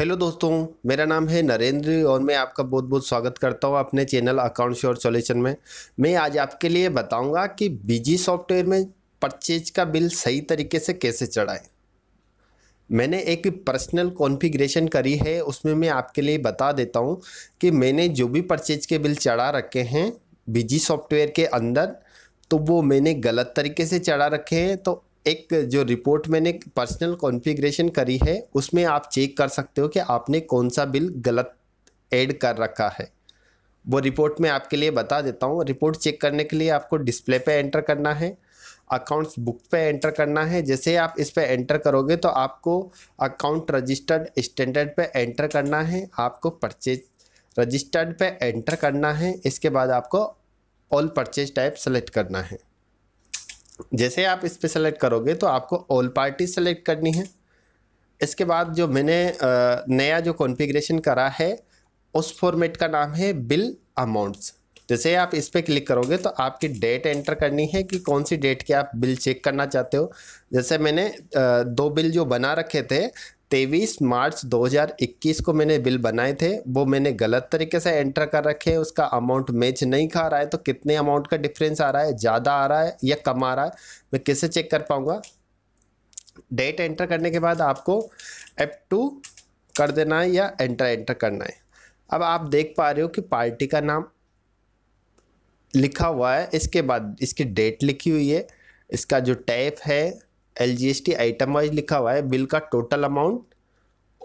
hello दोस्तों मेरा नाम है नरेंद्र और मैं आपका बहुत बहुत स्वागत करता हूं अपने चैनल अकाउंट श्योर सोल्यूशन में मैं आज आपके लिए बताऊंगा कि बिजी सॉफ्टवेयर में परचेज का बिल सही तरीके से कैसे चढ़ाएं मैंने एक पर्सनल कॉन्फ़िगरेशन करी है उसमें मैं आपके लिए बता देता हूँ कि मैंने जो भी परचेज के बिल चढ़ा रखे हैं बिजी सॉफ्टवेयर के अंदर तो वो मैंने गलत तरीके से चढ़ा रखे हैं तो एक जो रिपोर्ट मैंने पर्सनल कॉन्फ़िगरेशन करी है उसमें आप चेक कर सकते हो कि आपने कौन सा बिल गलत ऐड कर रखा है वो रिपोर्ट मैं आपके लिए बता देता हूँ रिपोर्ट चेक करने के लिए आपको डिस्प्ले पे एंटर करना है अकाउंट्स बुक पे एंटर करना है जैसे आप इस पे एंटर करोगे तो आपको अकाउंट रजिस्टर्ड स्टैंडर्ड पे एंटर करना है आपको परचेज रजिस्टर्ड पे एंटर करना है इसके बाद आपको ऑल परचेज टाइप सेलेक्ट करना है जैसे आप इस पर सेलेक्ट करोगे तो आपको ऑल पार्टी सेलेक्ट करनी है इसके बाद जो मैंने नया जो कॉन्फ़िगरेशन करा है उस फॉर्मेट का नाम है बिल अमाउंट्स जैसे आप इस पर क्लिक करोगे तो आपकी डेट एंटर करनी है कि कौन सी डेट के आप बिल चेक करना चाहते हो जैसे मैंने दो बिल जो बना रखे थे तेईस मार्च 2021 को मैंने बिल बनाए थे वो मैंने गलत तरीके से एंटर कर रखे हैं उसका अमाउंट मैच नहीं खा रहा है तो कितने अमाउंट का डिफरेंस आ रहा है ज़्यादा आ रहा है या कम आ रहा है मैं कैसे चेक कर पाऊँगा डेट एंटर करने के बाद आपको एप टू कर देना है या एंटर एंटर करना है अब आप देख पा रहे हो कि पार्टी का नाम लिखा हुआ है इसके बाद इसकी डेट लिखी हुई है इसका जो टैप है all G S T item wise लिखा हुआ है बिल का टोटल अमाउंट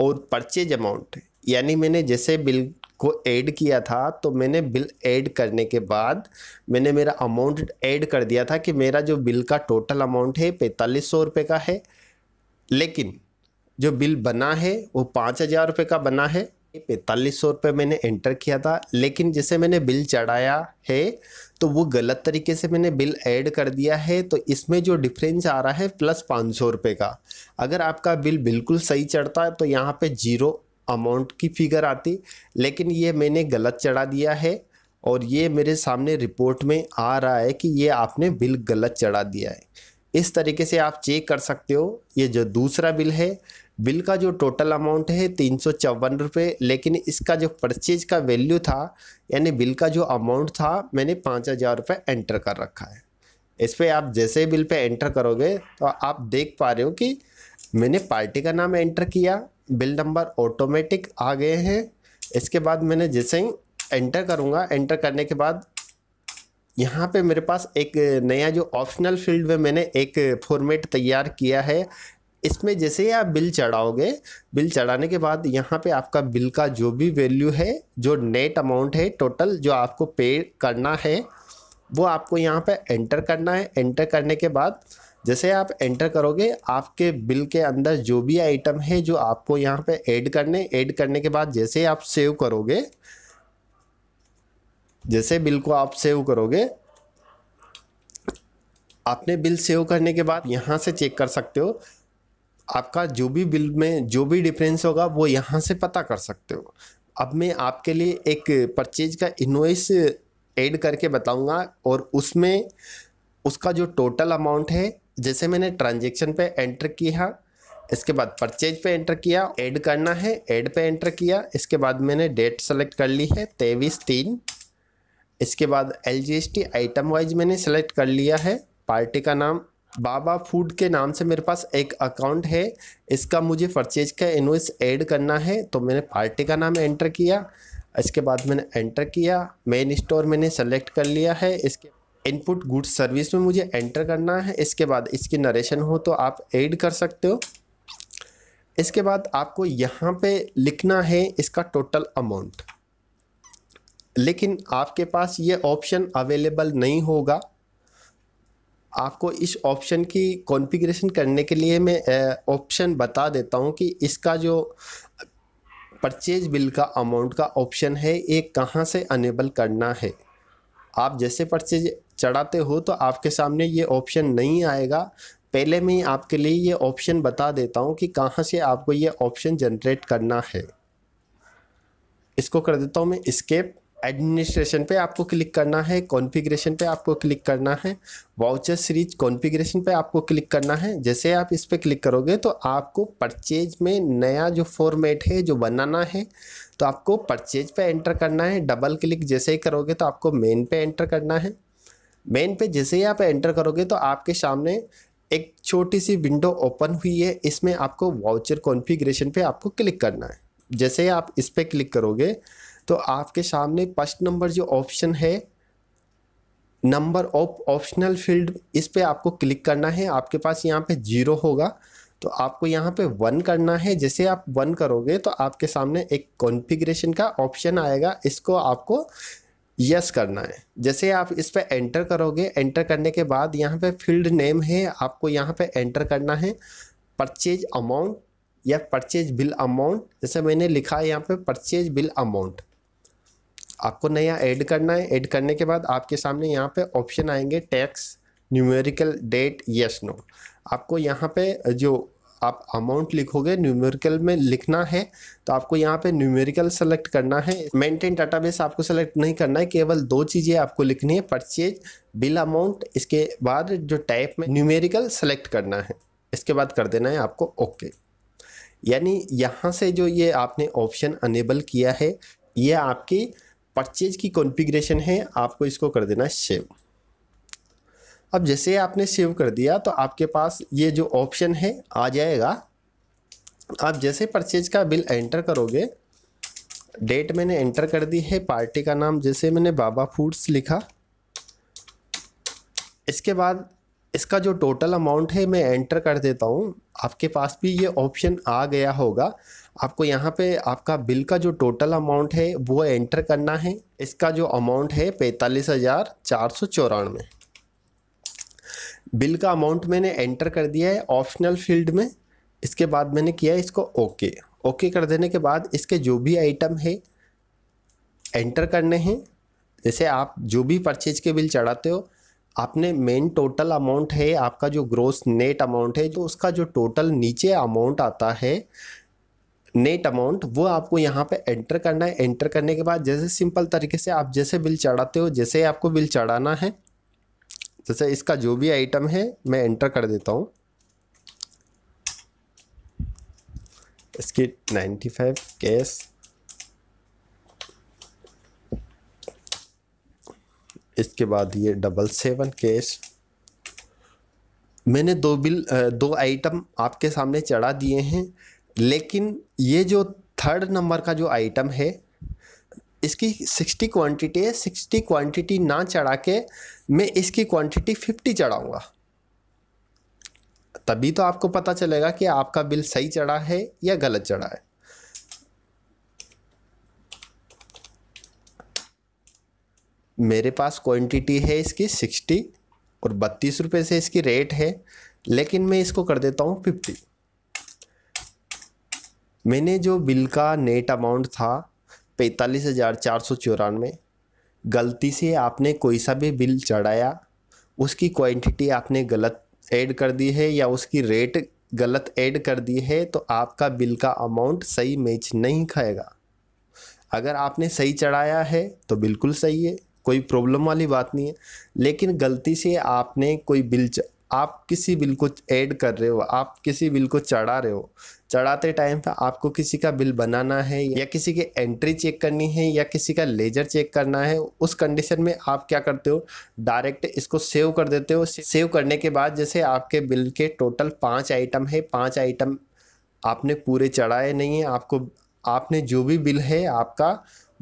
और परचेज अमाउंट यानी मैंने जैसे बिल को ऐड किया था तो मैंने बिल ऐड करने के बाद मैंने मेरा अमाउंट ऐड कर दिया था कि मेरा जो बिल का टोटल अमाउंट है पैंतालीस सौ रुपये का है लेकिन जो बिल बना है वो पाँच हज़ार रुपये का बना है पैंतालीस सौ रुपये मैंने एंटर किया था लेकिन जिसे मैंने बिल चढ़ाया है तो वो गलत तरीके से मैंने बिल ऐड कर दिया है तो इसमें जो डिफरेंस आ रहा है प्लस पाँच सौ रुपये का अगर आपका बिल बिल्कुल सही चढ़ता है तो यहाँ पे जीरो अमाउंट की फिगर आती लेकिन ये मैंने गलत चढ़ा दिया है और ये मेरे सामने रिपोर्ट में आ रहा है कि ये आपने बिल गलत चढ़ा दिया है इस तरीके से आप चेक कर सकते हो ये जो दूसरा बिल है बिल का जो टोटल अमाउंट है तीन सौ चौवन रुपये लेकिन इसका जो परचेज का वैल्यू था यानी बिल का जो अमाउंट था मैंने पाँच हज़ार रुपये एंटर कर रखा है इस पर आप जैसे बिल पे एंटर करोगे तो आप देख पा रहे हो कि मैंने पार्टी का नाम एंटर किया बिल नंबर ऑटोमेटिक आ गए हैं इसके बाद मैंने जैसे ही एंटर करूँगा एंटर करने के बाद यहाँ पे मेरे पास एक नया जो ऑप्शनल फील्ड में मैंने एक फॉर्मेट तैयार किया है इसमें जैसे ही आप बिल चढ़ाओगे बिल चढ़ाने के बाद यहाँ पे आपका बिल का जो भी वैल्यू है जो नेट अमाउंट है टोटल जो आपको पे करना है वो आपको यहाँ पे एंटर करना है एंटर करने के बाद जैसे आप एंटर करोगे आपके बिल के अंदर जो भी आइटम है जो आपको यहाँ पे ऐड करने ऐड करने के बाद जैसे आप सेव करोगे जैसे बिल को आप सेव करोगे आपने बिल सेव करने के बाद यहाँ से चेक कर सकते हो आपका जो भी बिल में जो भी डिफरेंस होगा वो यहाँ से पता कर सकते हो अब मैं आपके लिए एक परचेज का इन्वाइस ऐड करके बताऊंगा और उसमें उसका जो टोटल अमाउंट है जैसे मैंने ट्रांजेक्शन पे एंटर किया इसके बाद परचेज पे एंटर किया ऐड करना है ऐड पे एंटर किया इसके बाद मैंने डेट सेलेक्ट कर ली है तेईस तीन इसके बाद एल आइटम वाइज मैंने सेलेक्ट कर लिया है पार्टी का नाम बाबा फूड के नाम से मेरे पास एक अकाउंट है इसका मुझे परचेज का इनवॉइस ऐड करना है तो मैंने पार्टी का नाम एंटर किया इसके बाद मैंने एंटर किया मेन स्टोर मैंने सेलेक्ट कर लिया है इसके इनपुट गुड सर्विस में मुझे एंटर करना है इसके बाद इसकी नरेशन हो तो आप ऐड कर सकते हो इसके बाद आपको यहाँ पे लिखना है इसका टोटल अमाउंट लेकिन आपके पास ये ऑप्शन अवेलेबल नहीं होगा आपको इस ऑप्शन की कॉन्फ़िगरेशन करने के लिए मैं ऑप्शन बता देता हूँ कि इसका जो परचेज बिल का अमाउंट का ऑप्शन है ये कहाँ से अनेबल करना है आप जैसे परचेज चढ़ाते हो तो आपके सामने ये ऑप्शन नहीं आएगा पहले मैं आपके लिए ये ऑप्शन बता देता हूँ कि कहाँ से आपको ये ऑप्शन जनरेट करना है इसको कर देता हूँ मैं स्केप एडमिनिस्ट्रेशन पे आपको क्लिक करना है कॉन्फ़िगरेशन पे आपको क्लिक करना है वाउचर सीरीज कॉन्फ़िगरेशन पे आपको क्लिक करना है जैसे आप इस पर क्लिक करोगे तो आपको परचेज में नया जो फॉर्मेट है जो बनाना है तो आपको परचेज पे एंटर करना है डबल क्लिक जैसे ही करोगे तो आपको मेन पे एंटर करना है मेन पे जैसे ही आप एंटर करोगे तो आपके सामने एक छोटी सी विंडो ओपन हुई है इसमें आपको वाउचर कॉन्फ़िगरेशन पे आपको क्लिक करना है जैसे ही आप इस पर क्लिक करोगे तो आपके सामने फर्स्ट नंबर जो ऑप्शन है नंबर ऑफ ऑप्शनल फील्ड इस पे आपको क्लिक करना है आपके पास यहाँ पे जीरो होगा तो आपको यहाँ पे वन करना है जैसे आप वन करोगे तो आपके सामने एक कॉन्फ़िगरेशन का ऑप्शन आएगा इसको आपको यस करना है जैसे आप इस पर एंटर करोगे एंटर करने के बाद यहाँ पे फील्ड नेम है आपको यहाँ पे एंटर करना है परचेज अमाउंट या परचेज बिल अमाउंट जैसे मैंने लिखा है यहाँ पे परचेज बिल अमाउंट आपको नया ऐड करना है ऐड करने के बाद आपके सामने यहाँ पे ऑप्शन आएंगे tax numerical date yes no आपको यहाँ पे जो आप अमाउंट लिखोगे न्यूमेरिकल में लिखना है तो आपको यहाँ पे न्यूमेरिकल सेलेक्ट करना है मेंटेन डाटाबेस आपको सेलेक्ट नहीं करना है केवल दो चीज़ें आपको लिखनी है परचेज बिल अमाउंट इसके बाद जो टाइप में न्यूमेरिकल सेलेक्ट करना है इसके बाद कर देना है आपको ओके यानी यहाँ से जो ये आपने ऑप्शन अनेबल किया है ये आपकी परचेज की कॉन्फ़िगरेशन है आपको इसको कर देना सेव अब जैसे आपने सेव कर दिया तो आपके पास ये जो ऑप्शन है आ जाएगा आप जैसे परचेज का बिल एंटर करोगे डेट मैंने एंटर कर दी है पार्टी का नाम जैसे मैंने बाबा फूड्स लिखा इसके बाद इसका जो टोटल अमाउंट है मैं एंटर कर देता हूँ आपके पास भी ये ऑप्शन आ गया होगा आपको यहाँ पे आपका बिल का जो टोटल अमाउंट है वो एंटर करना है इसका जो अमाउंट है पैंतालीस हज़ार चार सौ चौरानवे बिल का अमाउंट मैंने एंटर कर दिया है ऑप्शनल फील्ड में इसके बाद मैंने किया है इसको ओके ओके कर देने के बाद इसके जो भी आइटम है एंटर करने हैं जैसे आप जो भी परचेज के बिल चढ़ाते हो आपने मेन टोटल अमाउंट है आपका जो ग्रोस नेट अमाउंट है जो तो उसका जो टोटल नीचे अमाउंट आता है नेट अमाउंट वो आपको यहाँ पे एंटर करना है एंटर करने के बाद जैसे सिंपल तरीके से आप जैसे बिल चढ़ाते हो जैसे आपको बिल चढ़ाना है जैसे इसका जो भी आइटम है मैं एंटर कर देता हूँ इसकी नाइन्टी फाइव कैश इसके बाद ये डबल सेवन केस मैंने दो बिल दो आइटम आपके सामने चढ़ा दिए हैं लेकिन ये जो थर्ड नंबर का जो आइटम है इसकी सिक्सटी क्वांटिटी है सिक्सटी क्वांटिटी ना चढ़ा के मैं इसकी क्वांटिटी फिफ्टी चढ़ाऊँगा तभी तो आपको पता चलेगा कि आपका बिल सही चढ़ा है या गलत चढ़ा है मेरे पास क्वांटिटी है इसकी सिक्सटी और बत्तीस रुपये से इसकी रेट है लेकिन मैं इसको कर देता हूँ फिफ्टी मैंने जो बिल का नेट अमाउंट था पैंतालीस हज़ार चार सौ चौरानवे गलती से आपने कोई सा भी बिल चढ़ाया उसकी क्वांटिटी आपने गलत ऐड कर दी है या उसकी रेट गलत ऐड कर दी है तो आपका बिल का अमाउंट सही मैच नहीं खाएगा अगर आपने सही चढ़ाया है तो बिल्कुल सही है कोई प्रॉब्लम वाली बात नहीं है लेकिन गलती से आपने कोई बिल च... आप किसी बिल को ऐड कर रहे हो आप किसी बिल को चढ़ा रहे हो चढ़ाते टाइम पर आपको किसी का बिल बनाना है या किसी की एंट्री चेक करनी है या किसी का लेजर चेक करना है उस कंडीशन में आप क्या करते हो डायरेक्ट इसको सेव कर देते हो सेव करने के बाद जैसे आपके बिल के टोटल पाँच आइटम है पाँच आइटम आपने पूरे चढ़ाए नहीं है आपको आपने जो भी बिल है आपका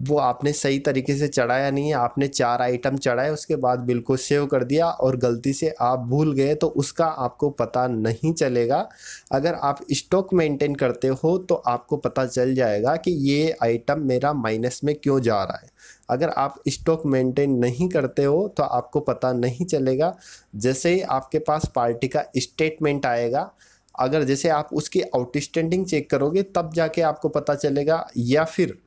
वो आपने सही तरीके से चढ़ाया नहीं है आपने चार आइटम चढ़ाए उसके बाद बिल को सेव कर दिया और गलती से आप भूल गए तो उसका आपको पता नहीं चलेगा अगर आप स्टॉक मेंटेन करते हो तो आपको पता चल जाएगा कि ये आइटम मेरा माइनस में क्यों जा रहा है अगर आप स्टॉक मेंटेन नहीं करते हो तो आपको पता नहीं चलेगा जैसे ही आपके पास पार्टी का स्टेटमेंट आएगा अगर जैसे आप उसकी आउटस्टैंडिंग चेक करोगे तब जाके आपको पता चलेगा या फिर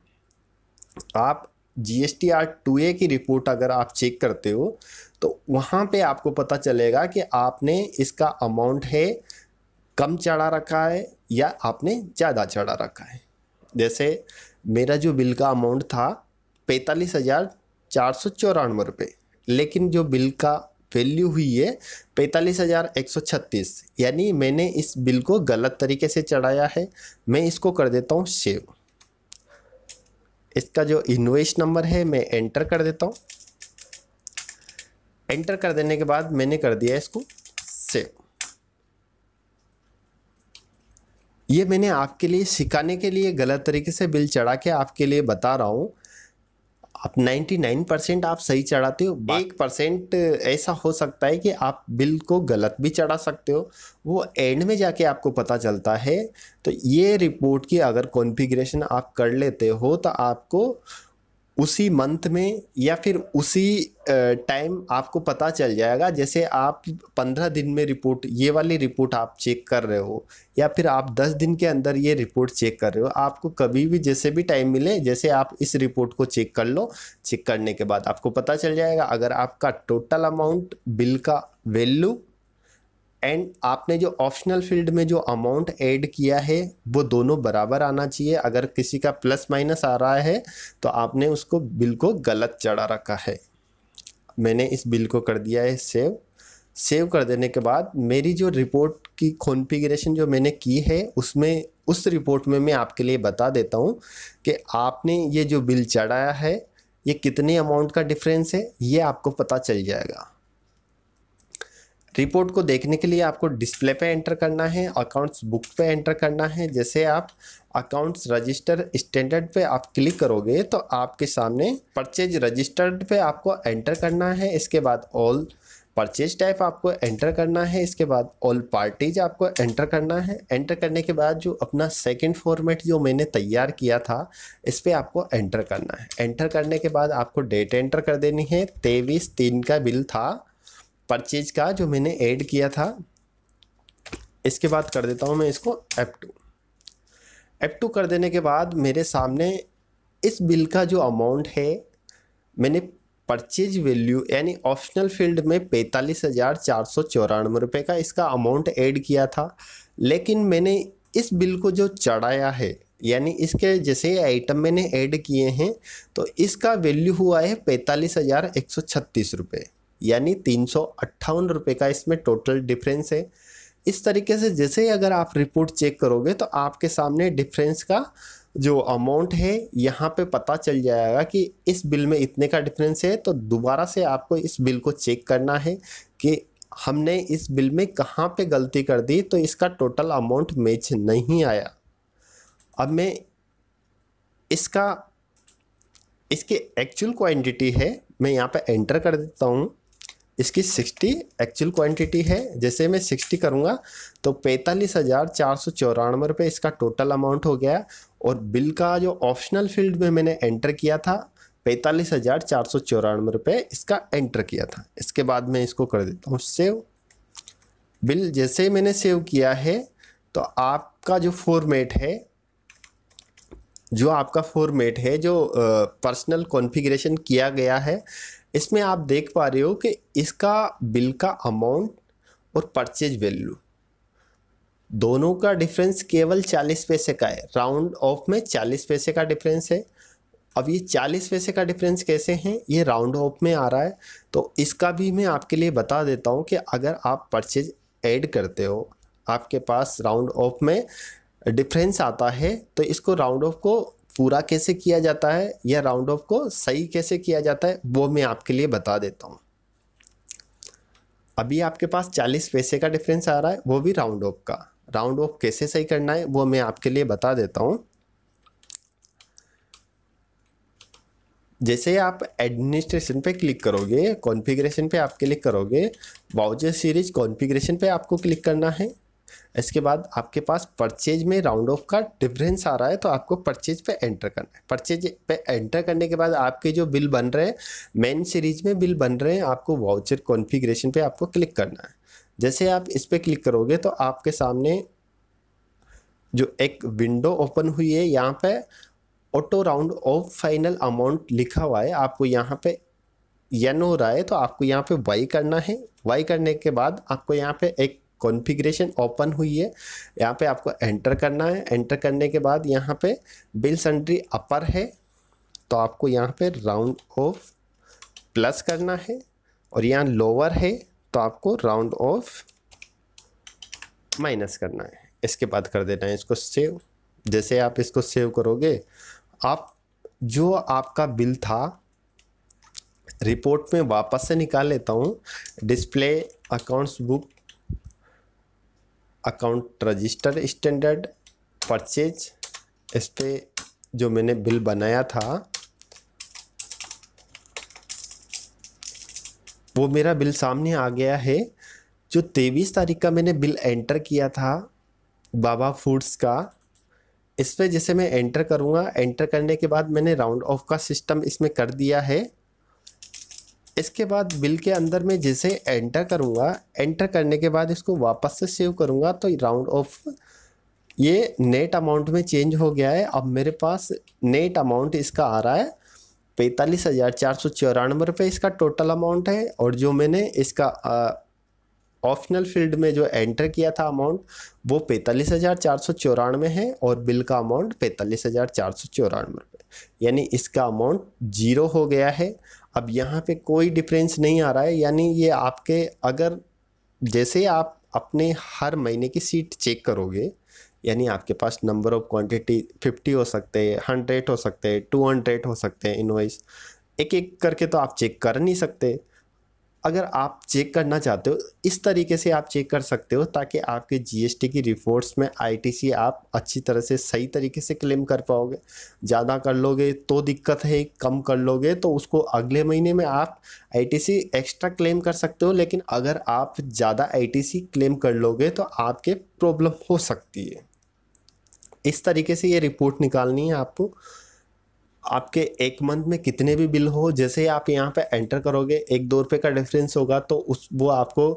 आप G S T R two A की रिपोर्ट अगर आप चेक करते हो तो वहाँ पे आपको पता चलेगा कि आपने इसका अमाउंट है कम चढ़ा रखा है या आपने ज़्यादा चढ़ा रखा है जैसे मेरा जो बिल का अमाउंट था पैंतालीस हज़ार चार सौ चौरानवे रुपये लेकिन जो बिल का वैल्यू हुई है पैंतालीस हज़ार एक सौ छत्तीस यानी मैंने इस बिल को गलत तरीके से चढ़ाया है मैं इसको कर देता हूँ सेव इसका जो इन्वेस्ट नंबर है मैं एंटर कर देता हूँ एंटर कर देने के बाद मैंने कर दिया इसको सेव ये मैंने आपके लिए सिखाने के लिए गलत तरीके से बिल चढ़ा के आपके लिए बता रहा हूँ आप 99 परसेंट आप सही चढ़ाते हो एक परसेंट ऐसा हो सकता है कि आप बिल को गलत भी चढ़ा सकते हो वो एंड में जाके आपको पता चलता है तो ये रिपोर्ट की अगर कॉन्फ़िगरेशन आप कर लेते हो तो आपको उसी मंथ में या फिर उसी टाइम आपको पता चल जाएगा जैसे आप पंद्रह दिन में रिपोर्ट ये वाली रिपोर्ट आप चेक कर रहे हो या फिर आप दस दिन के अंदर ये रिपोर्ट चेक कर रहे हो आपको कभी भी जैसे भी टाइम मिले जैसे आप इस रिपोर्ट को चेक कर लो चेक करने के बाद आपको पता चल जाएगा अगर आपका टोटल अमाउंट बिल का वैल्यू एंड आपने जो ऑप्शनल फील्ड में जो अमाउंट ऐड किया है वो दोनों बराबर आना चाहिए अगर किसी का प्लस माइनस आ रहा है तो आपने उसको बिल को गलत चढ़ा रखा है मैंने इस बिल को कर दिया है सेव सेव कर देने के बाद मेरी जो रिपोर्ट की कॉन्फ़िगरेशन जो मैंने की है उसमें उस रिपोर्ट में मैं आपके लिए बता देता हूँ कि आपने ये जो बिल चढ़ाया है ये कितने अमाउंट का डिफरेंस है ये आपको पता चल जाएगा रिपोर्ट को देखने के लिए आपको डिस्प्ले पे एंटर करना है अकाउंट्स बुक पे एंटर करना है जैसे आप अकाउंट्स रजिस्टर स्टैंडर्ड पे आप क्लिक करोगे तो आपके सामने परचेज रजिस्टर्ड पे आपको एंटर करना है इसके बाद ऑल परचेज टाइप आपको एंटर करना है इसके बाद ऑल पार्टीज आपको एंटर करना है एंटर करने के बाद जो अपना सेकंड फॉर्मेट जो मैंने तैयार किया था इस पर आपको एंटर करना है एंटर करने के बाद आपको डेट एंटर कर देनी है तेईस तीन का बिल था परचेज का जो मैंने ऐड किया था इसके बाद कर देता हूँ मैं इसको एप टू एप टू कर देने के बाद मेरे सामने इस बिल का जो अमाउंट है मैंने परचेज वैल्यू यानी ऑप्शनल फील्ड में पैंतालीस हज़ार चार सौ चौरानवे रुपये का इसका अमाउंट ऐड किया था लेकिन मैंने इस बिल को जो चढ़ाया है यानी इसके जैसे आइटम मैंने ऐड किए हैं तो इसका वैल्यू हुआ है पैंतालीस हज़ार एक सौ छत्तीस रुपये यानी तीन सौ अट्ठावन रुपये का इसमें टोटल डिफरेंस है इस तरीके से जैसे ही अगर आप रिपोर्ट चेक करोगे तो आपके सामने डिफरेंस का जो अमाउंट है यहाँ पे पता चल जाएगा कि इस बिल में इतने का डिफरेंस है तो दोबारा से आपको इस बिल को चेक करना है कि हमने इस बिल में कहाँ पे गलती कर दी तो इसका टोटल अमाउंट मैच नहीं आया अब मैं इसका इसके एक्चुअल क्वांटिटी है मैं यहाँ पे एंटर कर देता हूँ इसकी सिक्सटी एक्चुअल क्वांटिटी है जैसे मैं सिक्सटी करूँगा तो पैंतालीस हज़ार चार सौ चौरानवे रुपये इसका टोटल अमाउंट हो गया और बिल का जो ऑप्शनल फील्ड में मैंने एंटर किया था पैंतालीस हज़ार चार सौ चौरानवे रुपये इसका एंटर किया था इसके बाद मैं इसको कर देता हूँ सेव बिल जैसे ही मैंने सेव किया है तो आपका जो फॉर्मेट है जो आपका फॉर्मेट है जो पर्सनल कॉन्फ़िगरेशन किया गया है इसमें आप देख पा रहे हो कि इसका बिल का अमाउंट और परचेज वैल्यू दोनों का डिफरेंस केवल चालीस पैसे का है राउंड ऑफ में चालीस पैसे का डिफरेंस है अब ये चालीस पैसे का डिफरेंस कैसे है ये राउंड ऑफ में आ रहा है तो इसका भी मैं आपके लिए बता देता हूँ कि अगर आप परचेज ऐड करते हो आपके पास राउंड ऑफ में डिफरेंस आता है तो इसको राउंड ऑफ को पूरा कैसे किया जाता है या राउंड ऑफ को सही कैसे किया जाता है वो मैं आपके लिए बता देता हूँ अभी आपके पास चालीस पैसे का डिफरेंस आ रहा है वो भी राउंड ऑफ का राउंड ऑफ कैसे सही करना है वो मैं आपके लिए बता देता हूँ जैसे आप एडमिनिस्ट्रेशन पे क्लिक करोगे कॉन्फ़िगरेशन पे आप क्लिक करोगे वाउजर सीरीज कॉन्फ़िगरेशन पे आपको क्लिक करना है इसके बाद आपके पास परचेज में राउंड ऑफ का डिफरेंस आ रहा है तो आपको परचेज पे एंटर करना है परचेज पे एंटर करने के बाद आपके जो बिल बन रहे हैं मेन सीरीज में बिल बन रहे हैं आपको वाउचर कॉन्फ़िगरेशन पे आपको क्लिक करना है जैसे आप इस पर क्लिक करोगे तो आपके सामने जो एक विंडो ओपन हुई है यहाँ पे auto round off final amount लिखा हुआ है आपको यहाँ पे यन हो रहा है तो आपको यहाँ पे वाई करना है वाई करने के बाद आपको यहाँ पे एक कॉन्फ़िगरेशन ओपन हुई है यहाँ पे आपको एंटर करना है एंटर करने के बाद यहाँ पे बिल सन्ड्री अपर है तो आपको यहाँ पे राउंड ऑफ प्लस करना है और यहाँ लोअर है तो आपको राउंड ऑफ माइनस करना है इसके बाद कर देना है इसको सेव जैसे आप इसको सेव करोगे आप जो आपका बिल था रिपोर्ट में वापस से निकाल लेता हूँ display accounts book account register standard purchase इस पर जो मैंने बिल बनाया था वो मेरा बिल सामने आ गया है जो तेईस तारीख का मैंने बिल एंटर किया था बाबा फूड्स का इस पर जैसे मैं एंटर करूँगा एंटर करने के बाद मैंने राउंड ऑफ का सिस्टम इसमें कर दिया है इसके बाद बिल के अंदर में जैसे एंटर करूँगा एंटर करने के बाद इसको वापस से सेव करूँगा तो राउंड ऑफ ये नेट अमाउंट में चेंज हो गया है अब मेरे पास नेट अमाउंट इसका आ रहा है पैंतालीस हज़ार चार सौ चौरानवे रुपये इसका टोटल अमाउंट है और जो मैंने इसका ऑप्शनल फील्ड में जो एंटर किया था अमाउंट वो पैंतालीस हज़ार चार सौ चौरानवे है और बिल का अमाउंट पैंतालीस हज़ार चार सौ चौरानवे रुपये यानी इसका अमाउंट जीरो हो गया है अब यहाँ पे कोई डिफरेंस नहीं आ रहा है यानी ये आपके अगर जैसे आप अपने हर महीने की सीट चेक करोगे यानी आपके पास नंबर ऑफ क्वांटिटी फिफ्टी हो सकते हैं हंड्रेड हो सकते हैं टू हंड्रेड हो सकते हैं इनवाइस एक एक करके तो आप चेक कर नहीं सकते अगर आप चेक करना चाहते हो इस तरीके से आप चेक कर सकते हो ताकि आपके जीएसटी की रिपोर्ट्स में आईटीसी आप अच्छी तरह से सही तरीके से क्लेम कर पाओगे ज़्यादा कर लोगे तो दिक्कत है कम कर लोगे तो उसको अगले महीने में आप आईटीसी एक्स्ट्रा क्लेम कर सकते हो लेकिन अगर आप ज़्यादा आईटीसी क्लेम कर लोगे तो आपके प्रॉब्लम हो सकती है इस तरीके से ये रिपोर्ट निकालनी है आपको आपके एक मंथ में कितने भी बिल हो जैसे ही आप यहाँ पे एंटर करोगे एक दो रुपये का डिफरेंस होगा तो उस वो आपको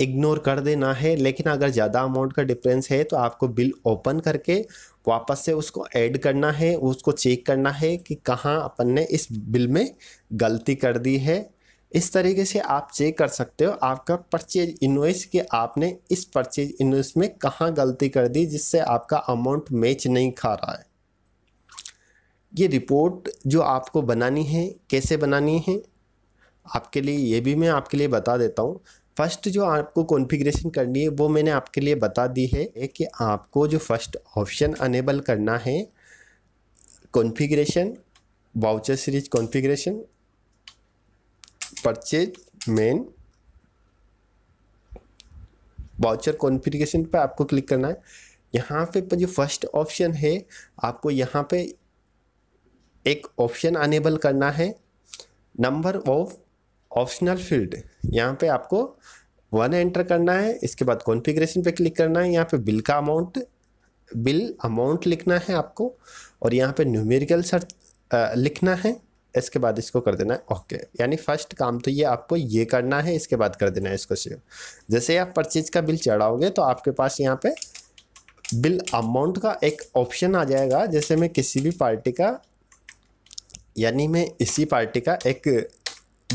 इग्नोर कर देना है लेकिन अगर ज़्यादा अमाउंट का डिफरेंस है तो आपको बिल ओपन करके वापस से उसको ऐड करना है उसको चेक करना है कि कहाँ अपन ने इस बिल में गलती कर दी है इस तरीके से आप चेक कर सकते हो आपका परचेज इन्वेस कि आपने इस परचेज इन्वेस में कहाँ गलती कर दी जिससे आपका अमाउंट मैच नहीं खा रहा है ये रिपोर्ट जो आपको बनानी है कैसे बनानी है आपके लिए ये भी मैं आपके लिए बता देता हूँ फर्स्ट जो आपको कॉन्फ़िगरेशन करनी है वो मैंने आपके लिए बता दी है कि आपको जो फर्स्ट ऑप्शन अनेबल करना है configuration voucher series configuration purchase main voucher configuration पर आपको क्लिक करना है यहाँ पे जो फर्स्ट ऑप्शन है आपको यहाँ पे एक ऑप्शन अनेबल करना है नंबर ऑफ ऑप्शनल फील्ड यहाँ पे आपको वन एंटर करना है इसके बाद कॉन्फ़िगरेशन पे क्लिक करना है यहाँ पे बिल का अमाउंट बिल अमाउंट लिखना है आपको और यहाँ पे न्यूमेरिकल सर लिखना है इसके बाद इसको कर देना है ओके यानी फर्स्ट काम तो ये आपको ये करना है इसके बाद कर देना है इसको सेव जैसे आप परचेज का बिल चढ़ाओगे तो आपके पास यहाँ पे बिल अमाउंट का एक ऑप्शन आ जाएगा जैसे मैं किसी भी पार्टी का यानी मैं इसी पार्टी का एक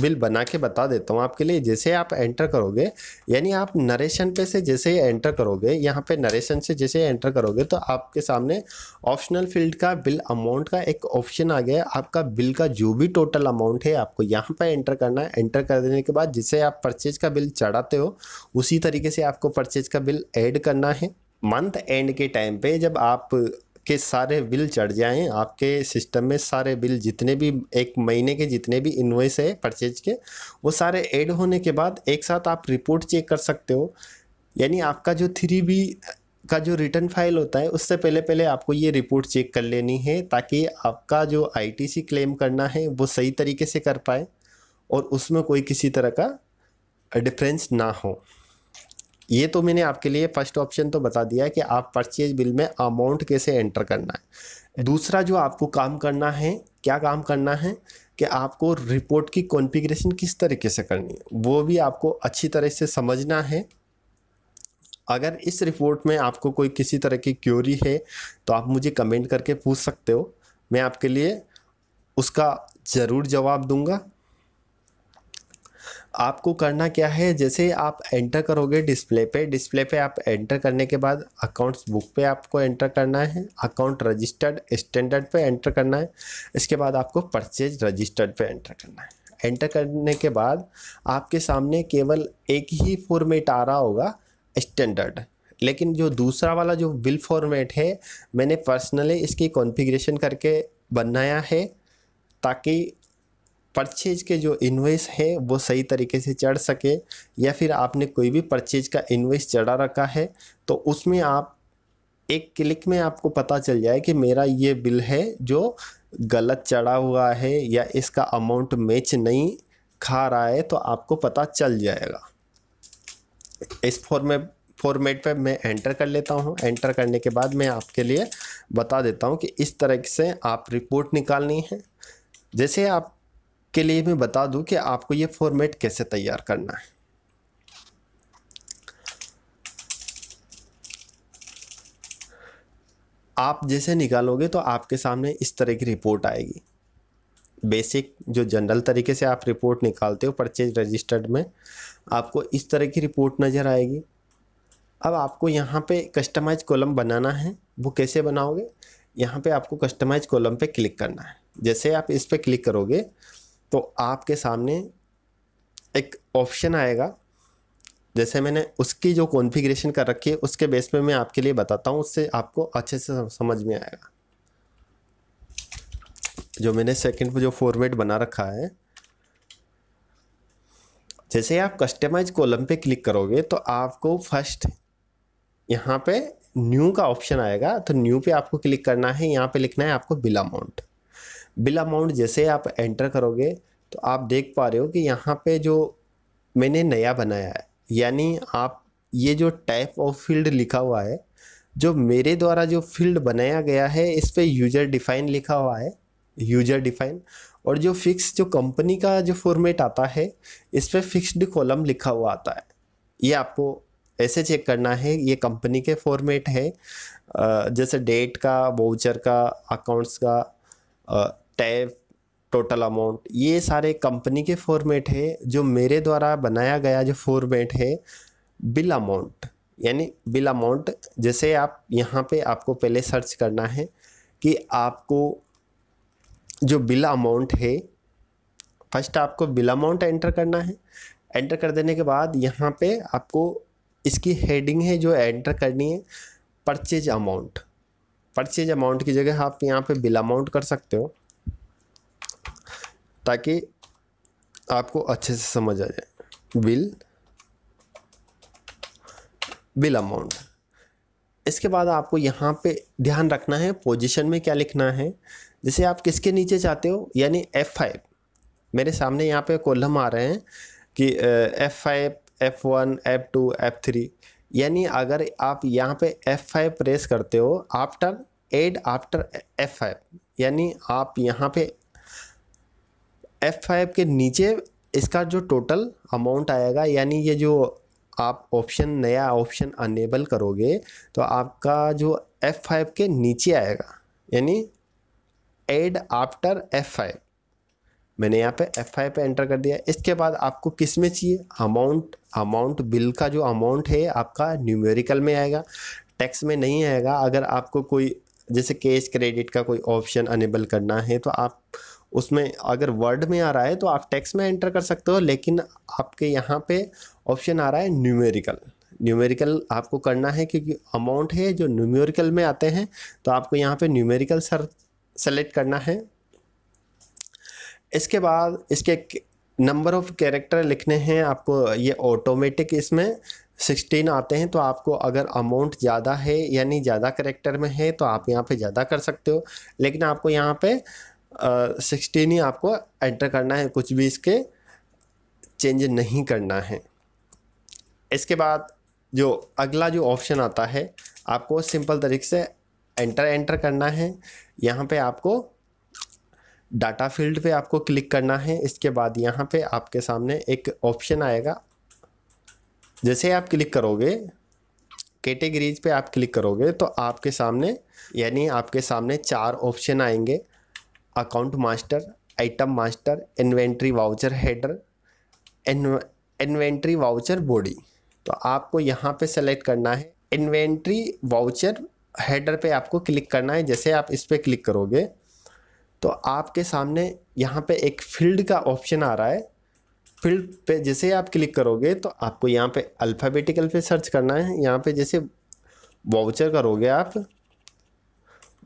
बिल बना के बता देता हूँ आपके लिए जैसे आप एंटर करोगे यानी आप नरेशन पे से जैसे ही एंटर करोगे यहाँ पे नरेशन से जैसे एंटर करोगे तो आपके सामने ऑप्शनल फील्ड का बिल अमाउंट का एक ऑप्शन आ गया आपका बिल का जो भी टोटल अमाउंट है आपको यहाँ पे एंटर करना है एंटर कर देने के बाद जिसे आप परचेज का बिल चढ़ाते हो उसी तरीके से आपको परचेज का बिल ऐड करना है मंथ एंड के टाइम पे जब आप के सारे बिल चढ़ जाएं आपके सिस्टम में सारे बिल जितने भी एक महीने के जितने भी इन्वॉइस है परचेज के वो सारे ऐड होने के बाद एक साथ आप रिपोर्ट चेक कर सकते हो यानी आपका जो थ्री बी का जो रिटर्न फाइल होता है उससे पहले पहले आपको ये रिपोर्ट चेक कर लेनी है ताकि आपका जो आईटीसी क्लेम करना है वो सही तरीके से कर पाए और उसमें कोई किसी तरह का डिफरेंस ना हो ये तो मैंने आपके लिए फर्स्ट ऑप्शन तो बता दिया है कि आप परचेज बिल में अमाउंट कैसे एंटर करना है दूसरा जो आपको काम करना है क्या काम करना है कि आपको रिपोर्ट की कॉन्फ़िगरेशन किस तरीके से करनी है वो भी आपको अच्छी तरह से समझना है अगर इस रिपोर्ट में आपको कोई किसी तरह की क्यूरी है तो आप मुझे कमेंट करके पूछ सकते हो मैं आपके लिए उसका ज़रूर जवाब दूंगा आपको करना क्या है जैसे आप एंटर करोगे डिस्प्ले पे डिस्प्ले पे आप एंटर करने के बाद अकाउंट्स बुक पे आपको एंटर करना है अकाउंट रजिस्टर्ड स्टैंडर्ड पे एंटर करना है इसके बाद आपको परचेज रजिस्टर्ड पे एंटर करना है एंटर करने के बाद आपके सामने केवल एक ही फॉर्मेट आ रहा होगा स्टैंडर्ड लेकिन जो दूसरा वाला जो बिल फॉर्मेट है मैंने पर्सनली इसकी कॉन्फ़िगरेशन करके बनाया है ताकि परचेज के जो इन्वेस है वो सही तरीके से चढ़ सके या फिर आपने कोई भी परचेज का इन्वेस चढ़ा रखा है तो उसमें आप एक क्लिक में आपको पता चल जाए कि मेरा ये बिल है जो गलत चढ़ा हुआ है या इसका अमाउंट मैच नहीं खा रहा है तो आपको पता चल जाएगा इस फॉर्म में फॉर्मेट पे मैं एंटर कर लेता हूँ एंटर करने के बाद मैं आपके लिए बता देता हूँ कि इस तरह से आप रिपोर्ट निकालनी है जैसे आप के लिए मैं बता दूं कि आपको ये फॉर्मेट कैसे तैयार करना है आप जैसे निकालोगे तो आपके सामने इस तरह की रिपोर्ट आएगी बेसिक जो जनरल तरीके से आप रिपोर्ट निकालते हो परचेज रजिस्टर्ड में आपको इस तरह की रिपोर्ट नज़र आएगी अब आपको यहाँ पे कस्टमाइज कॉलम बनाना है वो कैसे बनाओगे यहाँ पे आपको कस्टमाइज कॉलम पे क्लिक करना है जैसे आप इस पर क्लिक करोगे तो आपके सामने एक ऑप्शन आएगा जैसे मैंने उसकी जो कॉन्फ़िगरेशन कर रखी है उसके बेस पे मैं आपके लिए बताता हूँ उससे आपको अच्छे से समझ में आएगा जो मैंने सेकंड जो फॉर्मेट बना रखा है जैसे आप कस्टमाइज कॉलम पे क्लिक करोगे तो आपको फर्स्ट यहाँ पे न्यू का ऑप्शन आएगा तो न्यू पे आपको क्लिक करना है यहाँ पे लिखना है आपको बिल अमाउंट बिल अमाउंट जैसे आप एंटर करोगे तो आप देख पा रहे हो कि यहाँ पे जो मैंने नया बनाया है यानी आप ये जो टाइप ऑफ फील्ड लिखा हुआ है जो मेरे द्वारा जो फील्ड बनाया गया है इस पर यूजर डिफाइन लिखा हुआ है यूजर डिफाइन और जो फिक्स जो कंपनी का जो फॉर्मेट आता है इस पर फिक्सड कॉलम लिखा हुआ आता है ये आपको ऐसे चेक करना है ये कंपनी के फॉर्मेट है जैसे डेट का वाउचर का अकाउंट्स का टैब टोटल अमाउंट ये सारे कंपनी के फॉर्मेट है जो मेरे द्वारा बनाया गया जो फॉर्मेट है बिल अमाउंट यानी बिल अमाउंट जैसे आप यहाँ पे आपको पहले सर्च करना है कि आपको जो बिल अमाउंट है फर्स्ट आपको बिल अमाउंट एंटर करना है एंटर कर देने के बाद यहाँ पे आपको इसकी हेडिंग है जो एंटर करनी है परचेज अमाउंट परचेज अमाउंट की जगह आप यहाँ पे बिल अमाउंट कर सकते हो ताकि आपको अच्छे से समझ आ जाए बिल बिल अमाउंट इसके बाद आपको यहाँ पे ध्यान रखना है पोजीशन में क्या लिखना है जैसे आप किसके नीचे चाहते हो यानी एफ़ फाइव मेरे सामने यहाँ पे कॉलम आ रहे हैं कि F five F one F two F three यानी अगर आप यहाँ पे F5 प्रेस करते हो आफ्टर एड आफ्टर F5 यानी आप यहाँ पे F5 के नीचे इसका जो टोटल अमाउंट आएगा यानी ये जो आप ऑप्शन नया ऑप्शन अनेबल करोगे तो आपका जो F5 के नीचे आएगा यानी एड आफ्टर F5 मैंने यहाँ पे F5 पे एंटर कर दिया इसके बाद आपको किस में चाहिए अमाउंट अमाउंट बिल का जो अमाउंट है आपका न्यूमेरिकल में आएगा टैक्स में नहीं आएगा अगर आपको कोई जैसे कैश क्रेडिट का कोई ऑप्शन अनेबल करना है तो आप उसमें अगर वर्ड में आ रहा है तो आप टैक्स में एंटर कर सकते हो लेकिन आपके यहाँ पे ऑप्शन आ रहा है न्यूमेरिकल न्यूमेरिकल आपको करना है क्योंकि अमाउंट है जो न्यूमेरिकल में आते हैं तो आपको यहाँ पे न्यूमेरिकल सर सेलेक्ट करना है इसके बाद इसके नंबर ऑफ कैरेक्टर लिखने हैं आपको ये ऑटोमेटिक इसमें सिक्सटीन आते हैं तो आपको अगर अमाउंट ज़्यादा है यानी ज़्यादा करेक्टर में है तो आप यहाँ पे ज़्यादा कर सकते हो लेकिन आपको यहाँ पे सिक्सटीन ही आपको एंटर करना है कुछ भी इसके चेंज नहीं करना है इसके बाद जो अगला जो ऑप्शन आता है आपको सिंपल तरीके से एंटर एंटर करना है यहाँ पे आपको डाटा फील्ड पे आपको क्लिक करना है इसके बाद यहाँ पे आपके सामने एक ऑप्शन आएगा जैसे आप क्लिक करोगे कैटेगरीज पे आप क्लिक करोगे तो आपके सामने यानी आपके सामने चार ऑप्शन आएंगे account master item master inventory voucher header inventory voucher body तो आपको यहाँ पे सेलेक्ट करना है इन्वेंट्री वाउचर हेडर पे आपको क्लिक करना है जैसे आप इस पर क्लिक करोगे तो आपके सामने यहाँ पे एक फील्ड का ऑप्शन आ रहा है फील्ड पे जैसे आप क्लिक करोगे तो आपको यहाँ पे अल्फ़ाबेटिकल पे सर्च करना है यहाँ पे जैसे वाउचर करोगे आप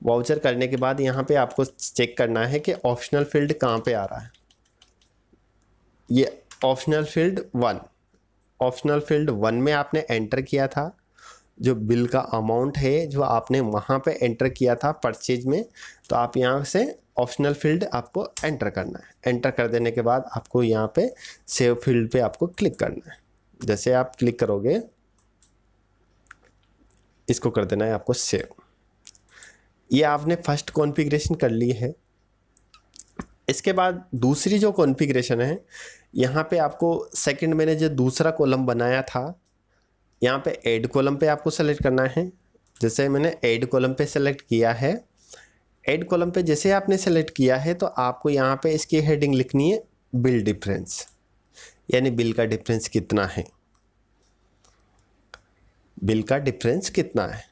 वाउचर करने के बाद यहाँ पे आपको चेक करना है कि ऑप्शनल फील्ड कहाँ पे आ रहा है ये optional field one optional field one में आपने एंटर किया था जो बिल का अमाउंट है जो आपने वहाँ पे एंटर किया था परचेज में तो आप यहाँ से ऑप्शनल फील्ड आपको एंटर करना है एंटर कर देने के बाद आपको यहाँ पे सेव फील्ड पे आपको क्लिक करना है जैसे आप क्लिक करोगे इसको कर देना है आपको सेव ये आपने फर्स्ट कॉन्फ़िगरेशन कर ली है इसके बाद दूसरी जो कॉन्फ़िगरेशन है यहाँ पे आपको सेकंड मैंने जो दूसरा कॉलम बनाया था यहाँ पे ऐड कॉलम पे आपको सेलेक्ट करना है जैसे मैंने ऐड कॉलम पे सेलेक्ट किया है एड कॉलम पे जैसे आपने सेलेक्ट किया है तो आपको यहाँ पे इसकी हेडिंग लिखनी है बिल डिफरेंस यानी बिल का डिफरेंस कितना है बिल का डिफरेंस कितना है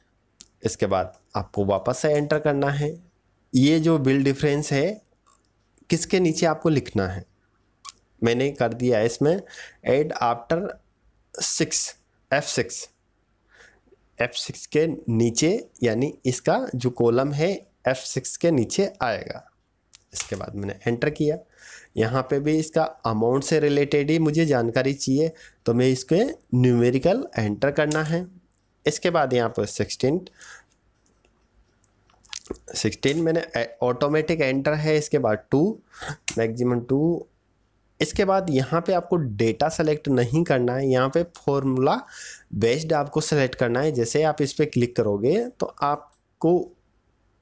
इसके बाद आपको वापस से एंटर करना है ये जो बिल डिफरेंस है किसके नीचे आपको लिखना है मैंने कर दिया है इसमें add after six F six F six के नीचे यानी इसका जो कॉलम है एफ सिक्स के नीचे आएगा इसके बाद मैंने एंटर किया यहाँ पे भी इसका अमाउंट से रिलेटेड ही मुझे जानकारी चाहिए तो मैं इसके न्यूमेरिकल एंटर करना है इसके बाद यहाँ पर सिक्सटीन सिक्सटीन मैंने ऑटोमेटिक एंटर है इसके बाद टू मैक्सिमम टू इसके बाद यहाँ पे आपको डेटा सेलेक्ट नहीं करना है यहाँ पे फॉर्मूला बेस्ड आपको सेलेक्ट करना है जैसे आप इस पर क्लिक करोगे तो आपको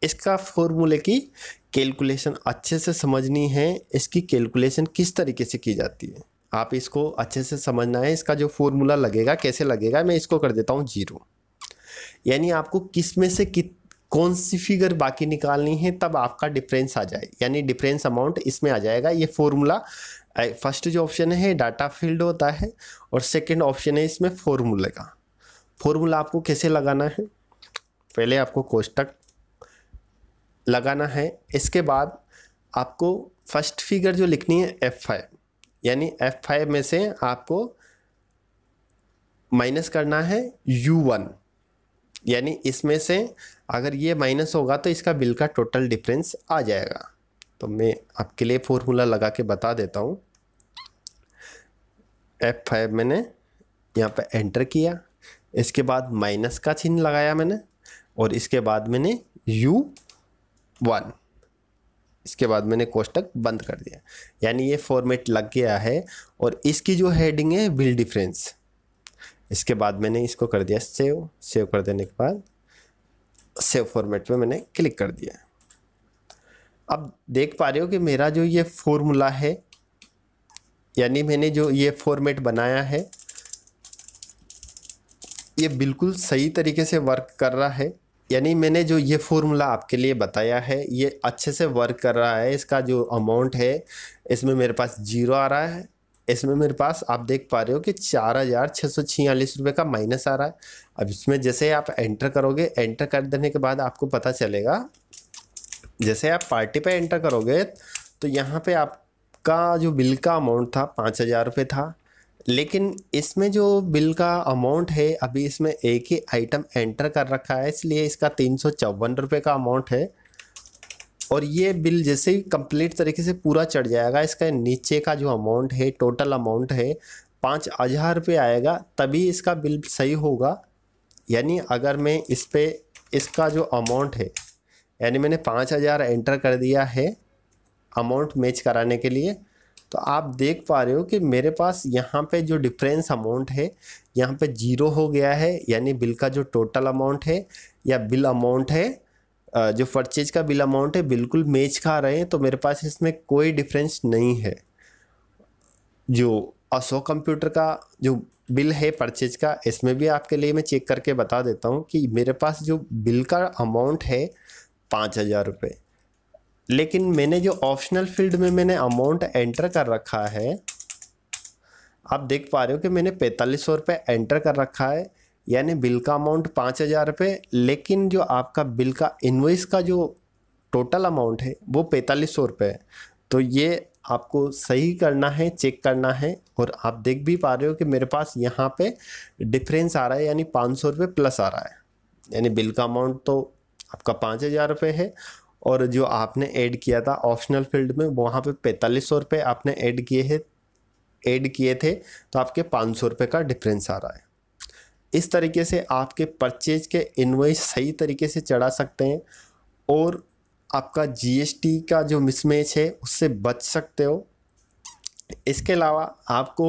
इसका फॉर्मूले की कैलकुलेशन अच्छे से समझनी है इसकी कैलकुलेशन किस तरीके से की जाती है आप इसको अच्छे से समझना है इसका जो फॉर्मूला लगेगा कैसे लगेगा मैं इसको कर देता हूँ जीरो यानी आपको किस में से कित कौन सी फिगर बाकी निकालनी है तब आपका डिफरेंस आ जाए यानी डिफरेंस अमाउंट इसमें आ जाएगा ये फॉर्मूला फर्स्ट जो ऑप्शन है डाटा फील्ड होता है और सेकेंड ऑप्शन है इसमें फॉर्मूले का फॉर्मूला आपको कैसे लगाना है पहले आपको कोष्टक लगाना है इसके बाद आपको फर्स्ट फिगर जो लिखनी है एफ फाइव यानी एफ फाइव में से आपको माइनस करना है यू वन यानी इसमें से अगर ये माइनस होगा तो इसका बिल का टोटल डिफरेंस आ जाएगा तो मैं आपके लिए फॉर्मूला लगा के बता देता हूँ एफ फाइव मैंने यहाँ पर एंटर किया इसके बाद माइनस का चिन्ह लगाया मैंने और इसके बाद मैंने यू वन इसके बाद मैंने कोष्टक बंद कर दिया यानी ये फॉर्मेट लग गया है और इसकी जो हेडिंग है बिल डिफरेंस इसके बाद मैंने इसको कर दिया सेव सेव कर देने के बाद सेव फॉर्मेट पे मैंने क्लिक कर दिया अब देख पा रहे हो कि मेरा जो ये फॉर्मूला है यानी मैंने जो ये फॉर्मेट बनाया है ये बिल्कुल सही तरीके से वर्क कर रहा है यानी मैंने जो ये फॉर्मूला आपके लिए बताया है ये अच्छे से वर्क कर रहा है इसका जो अमाउंट है इसमें मेरे पास जीरो आ रहा है इसमें मेरे पास आप देख पा रहे हो कि चार हज़ार छः सौ छियालीस रुपये का माइनस आ रहा है अब इसमें जैसे आप एंटर करोगे एंटर कर देने के बाद आपको पता चलेगा जैसे आप पार्टी पर एंटर करोगे तो यहाँ पर आपका जो बिल का अमाउंट था पाँच हज़ार रुपये था लेकिन इसमें जो बिल का अमाउंट है अभी इसमें एक ही आइटम एंटर कर रखा है इसलिए इसका तीन सौ चौवन रुपये का अमाउंट है और ये बिल जैसे ही कंप्लीट तरीके से पूरा चढ़ जाएगा इसका नीचे का जो अमाउंट है टोटल अमाउंट है पाँच हज़ार रुपये आएगा तभी इसका बिल सही होगा यानी अगर मैं इस पर इसका जो अमाउंट है यानी मैंने पाँच हज़ार एंटर कर दिया है अमाउंट मैच कराने के लिए तो आप देख पा रहे हो कि मेरे पास यहाँ पे जो डिफरेंस अमाउंट है यहाँ पे जीरो हो गया है यानी बिल का जो टोटल अमाउंट है या बिल अमाउंट है जो परचेज का बिल अमाउंट है बिल्कुल मैच खा रहे हैं तो मेरे पास इसमें कोई डिफरेंस नहीं है जो अशोक कंप्यूटर का जो बिल है परचेज का इसमें भी आपके लिए मैं चेक करके बता देता हूँ कि मेरे पास जो बिल का अमाउंट है पाँच हज़ार रुपये लेकिन मैंने जो ऑप्शनल फील्ड में मैंने अमाउंट एंटर कर रखा है आप देख पा रहे हो कि मैंने पैंतालीस सौ रुपये एंटर कर रखा है यानी बिल का अमाउंट पाँच हज़ार रुपये लेकिन जो आपका बिल का इन्वॉइस का जो टोटल अमाउंट है वो पैंतालीस सौ रुपये है तो ये आपको सही करना है चेक करना है और आप देख भी पा रहे हो कि मेरे पास यहाँ पे डिफरेंस आ रहा है यानी पाँच सौ रुपये प्लस आ रहा है यानी बिल का अमाउंट तो आपका पाँच हज़ार रुपये है और जो आपने ऐड किया था ऑप्शनल फील्ड में वहाँ पे पैंतालीस सौ रुपये आपने ऐड किए हैं ऐड किए थे तो आपके पाँच सौ रुपये का डिफरेंस आ रहा है इस तरीके से आपके परचेज के इन्वॉइस सही तरीके से चढ़ा सकते हैं और आपका जीएसटी का जो मिसमैच है उससे बच सकते हो इसके अलावा आपको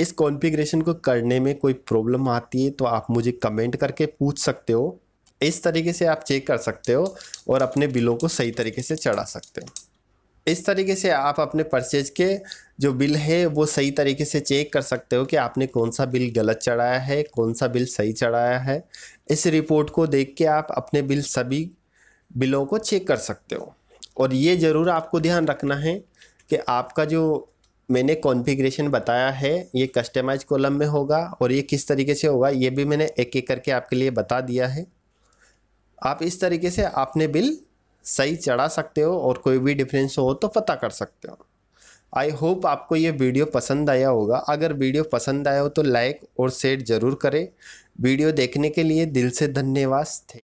इस कॉन्फ़िगरेशन को करने में कोई प्रॉब्लम आती है तो आप मुझे कमेंट करके पूछ सकते हो इस तरीके से आप चेक कर सकते हो और अपने बिलों को सही तरीके से चढ़ा सकते हो इस तरीके से आप अपने परचेज के जो बिल है वो सही तरीके से चेक कर सकते हो कि आपने कौन सा बिल गलत चढ़ाया है कौन सा बिल सही चढ़ाया है इस रिपोर्ट को देख के आप अपने बिल सभी बिलों को चेक कर सकते हो और ये ज़रूर आपको ध्यान रखना है कि आपका जो मैंने कॉन्फ़िगरेशन बताया है ये कस्टमाइज कॉलम में होगा और ये किस तरीके से होगा ये भी मैंने एक एक करके आपके लिए बता दिया है आप इस तरीके से आपने बिल सही चढ़ा सकते हो और कोई भी डिफरेंस हो तो पता कर सकते हो आई होप आपको ये वीडियो पसंद आया होगा अगर वीडियो पसंद आया हो तो लाइक और शेयर ज़रूर करें वीडियो देखने के लिए दिल से धन्यवाद थे